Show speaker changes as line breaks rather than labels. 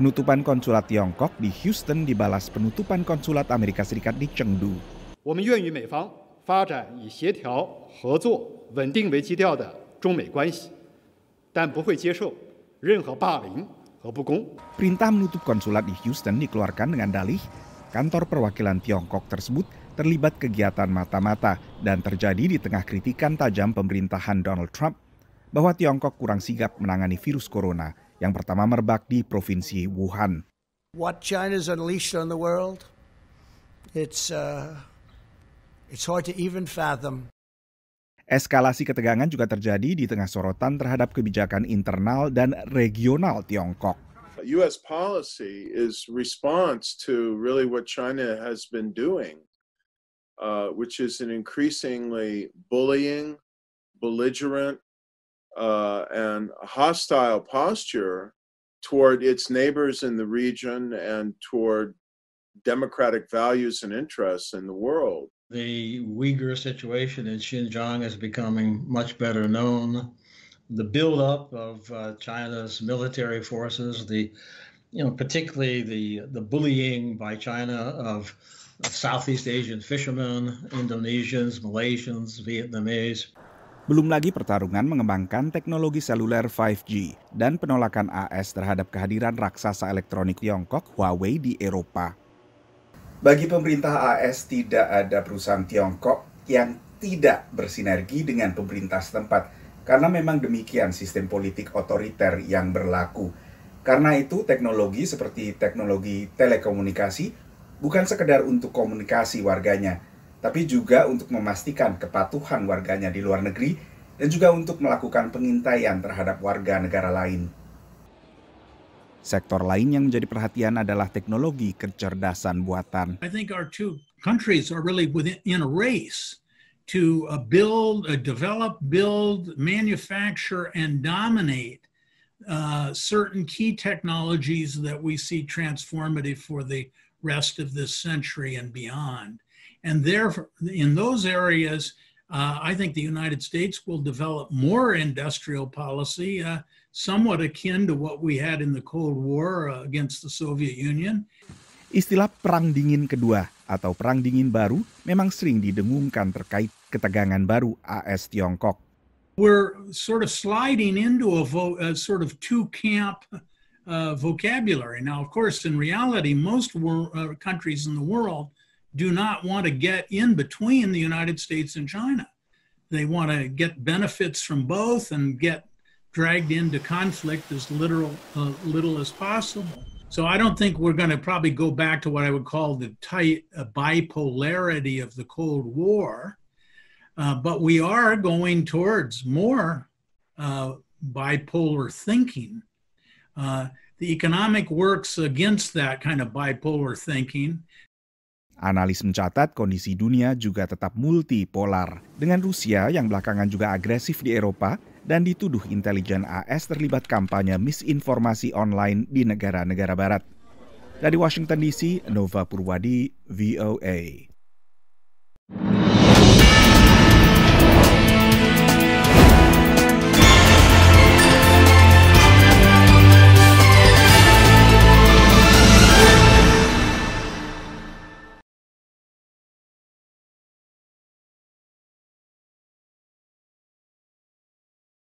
Penutupan konsulat Tiongkok di Houston dibalas penutupan konsulat Amerika Serikat di Chengdu. Perintah menutup konsulat di Houston dikeluarkan dengan dalih kantor perwakilan Tiongkok tersebut terlibat kegiatan mata-mata dan terjadi di tengah kritikan tajam pemerintahan Donald Trump bahwa Tiongkok kurang sigap menangani virus corona yang pertama merebak di provinsi Wuhan.
What China's unleashed on the world, it's uh, it's hard to even fathom.
Eskalasi ketegangan juga terjadi di tengah sorotan terhadap kebijakan internal dan regional Tiongkok.
US policy is response to really what China has been doing, uh, which is an increasingly bullying, belligerent, uh, and hostile posture toward its neighbors in the region and toward democratic values and interests in the world. The Uyghur situation in Xinjiang is becoming much better known. The buildup of uh, China's military forces, the you know particularly the the bullying by China of, of Southeast Asian fishermen, Indonesians, Malaysians, Vietnamese,
Belum lagi pertarungan mengembangkan teknologi seluler 5G dan penolakan AS terhadap kehadiran raksasa elektronik Tiongkok Huawei di Eropa. Bagi pemerintah AS tidak ada perusahaan Tiongkok yang tidak bersinergi dengan pemerintah setempat karena memang demikian sistem politik otoriter yang berlaku. Karena itu teknologi seperti teknologi telekomunikasi bukan sekedar untuk komunikasi warganya, tapi juga untuk memastikan kepatuhan warganya di luar negeri dan juga untuk melakukan pengintaian terhadap warga negara lain. Sektor lain yang menjadi perhatian adalah teknologi kecerdasan buatan. I think our two countries
are really within a race to uh, build, uh, develop, build, manufacture, and dominate uh, certain key technologies that we see transformative for the rest of this century and beyond. And therefore, in those areas, uh, I think the United States will develop more industrial policy, uh, somewhat akin to what we had in the Cold War uh, against the Soviet Union.
Istilah Perang Dingin Kedua atau Perang Dingin Baru memang sering didengungkan terkait ketegangan baru AS Tiongkok.
We're sort of sliding into a, vo- a sort of two-camp uh, vocabulary. Now, of course, in reality, most uh, countries in the world do not want to get in between the United States and China. They want to get benefits from both and get dragged into conflict as literal, uh, little as possible. So I don't think we're going to probably go back to what I would call the tight uh, bipolarity of the Cold War, uh, but we are going towards more uh, bipolar thinking. Uh, the economic works against that kind of bipolar thinking
Analis mencatat kondisi dunia juga tetap multipolar, dengan Rusia yang belakangan juga agresif di Eropa dan dituduh intelijen AS terlibat kampanye misinformasi online di negara-negara barat. Dari Washington DC, Nova Purwadi, VOA.